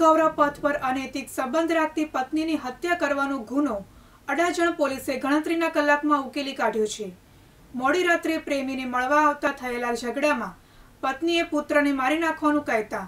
ગૌરવ પથ પર અનૈતિક સંબંધ રાખતી પત્નીની હત્યા કરવાનો ગુનો અડાજણ પોલીસે ગણતરીના કલાકમાં ઉકેલી કાઢ્યો છે મોડી રાત્રે પ્રેમીને મળવા આવતા થયેલા ઝઘડામાં પત્નીએ પુત્રને મારી નાખવાનું કહેતા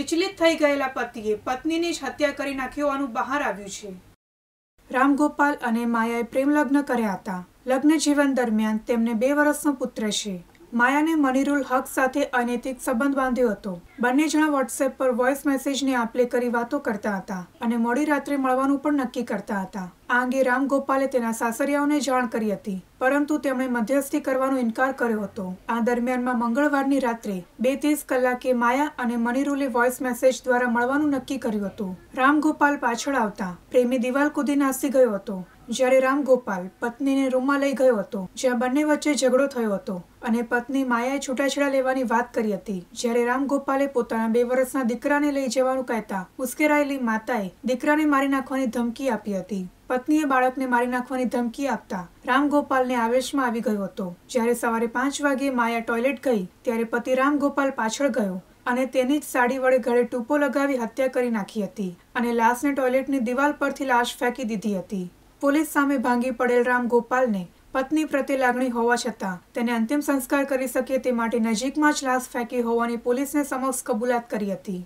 વિચલિત થઈ ગયેલા પતિએ પત્નીની જ હત્યા કરી નાખી હોવાનું બહાર આવ્યું છે રામગોપાલ અને માયાએ પ્રેમલગ્ન કર્યા હતા લગ્ન જીવન દરમિયાન તેમને બે વર્ષનો પુત્ર છે માયાને મનીરુલ હક સાથે અનૈતિક સંબંધ બાંધ્યો હતો બંને જણા વોટ્સએપ પર વોઇસ મેસેજની આપલે કરી વાતો કરતા હતા અને મોડી રાત્રે મળવાનું પણ નક્કી કરતા હતા આ અંગે રામ ગોપાલે તેના સાસરિયાઓને જાણ કરી હતી પરંતુ તેમણે મધ્યસ્થી કરવાનો ઇનકાર કર્યો હતો આ દરમિયાનમાં મંગળવારની રાત્રે બે ત્રીસ કલાકે માયા અને મનીરુલે વોઇસ મેસેજ દ્વારા મળવાનું નક્કી કર્યું હતું રામગોપાલ પાછળ આવતા પ્રેમી દિવાલ કૂદી નાસી ગયો હતો જ્યારે રામ ગોપાલ પત્નીને રૂમમાં લઈ ગયો હતો જ્યાં બંને વચ્ચે ઝઘડો થયો હતો અને પત્ની માયાએ છૂટાછેડા લેવાની વાત કરી હતી જ્યારે રામ ગોપાલે પોતાના બે વર્ષના દીકરાને લઈ જવાનું કહેતા ઉશ્કેરાયેલી માતાએ દીકરાને મારી નાખવાની ધમકી આપી હતી પત્નીએ બાળકને મારી નાખવાની ધમકી આપતા રામ ગોપાલને આવેશમાં આવી ગયો હતો જ્યારે સવારે પાંચ વાગે માયા ટોયલેટ ગઈ ત્યારે પતિ રામ ગોપાલ પાછળ ગયો અને તેની જ સાડી વડે ઘરે ટૂંપો લગાવી હત્યા કરી નાખી હતી અને લાશને ટોયલેટની દિવાલ પરથી લાશ ફેંકી દીધી હતી પોલીસ સામે ભાંગી પડેલ રામ ગોપાલને પત્ની પ્રત્યે લાગણી હોવા છતાં તેને અંતિમ સંસ્કાર કરી શકે તે માટે નજીકમાં જ લાશ ફેંકી હોવાની પોલીસને સમક્ષ કબૂલાત કરી હતી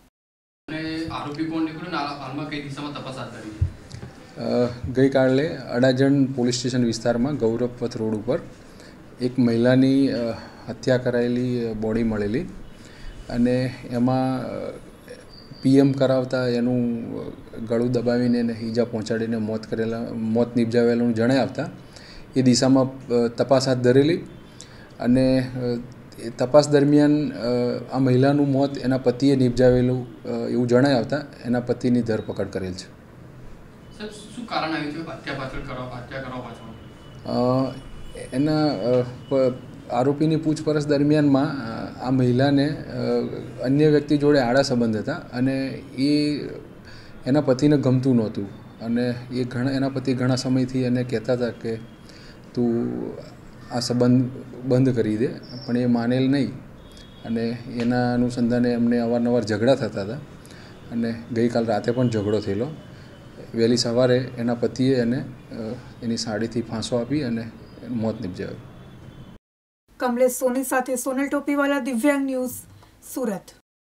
ગઈકાલે અડાજણ પોલીસ સ્ટેશન વિસ્તારમાં ગૌરવપથ રોડ ઉપર એક મહિલાની હત્યા કરાયેલી બોડી મળેલી અને એમાં પીએમ કરાવતા એનું ગળું દબાવીને એને ઈજા પહોંચાડીને મોત કરેલા મોત નિપજાવેલું જણાઈ આવતા એ દિશામાં તપાસ હાથ ધરેલી અને એ તપાસ દરમિયાન આ મહિલાનું મોત એના પતિએ નિપજાવેલું એવું જણાય આવતા એના પતિની ધરપકડ કરેલ છે શું કારણ છે એના આરોપીની પૂછપરછ દરમિયાનમાં આ મહિલાને અન્ય વ્યક્તિ જોડે આડા સંબંધ હતા અને એ એના પતિને ગમતું નહોતું અને એ ઘણા એના પતિ ઘણા સમયથી એને કહેતા હતા કે તું આ સંબંધ બંધ કરી દે પણ એ માનેલ નહીં અને એના અનુસંધાને એમને અવારનવાર ઝઘડા થતા હતા અને ગઈકાલ રાતે પણ ઝઘડો થયેલો વહેલી સવારે એના પતિએ એને એની સાડીથી ફાંસો આપી અને મોત નિપજાવ્યું કમલેશ સોની સાથે સોનલ ટોપીવાલા દિવ્યાંગ ન્યૂઝ સુરત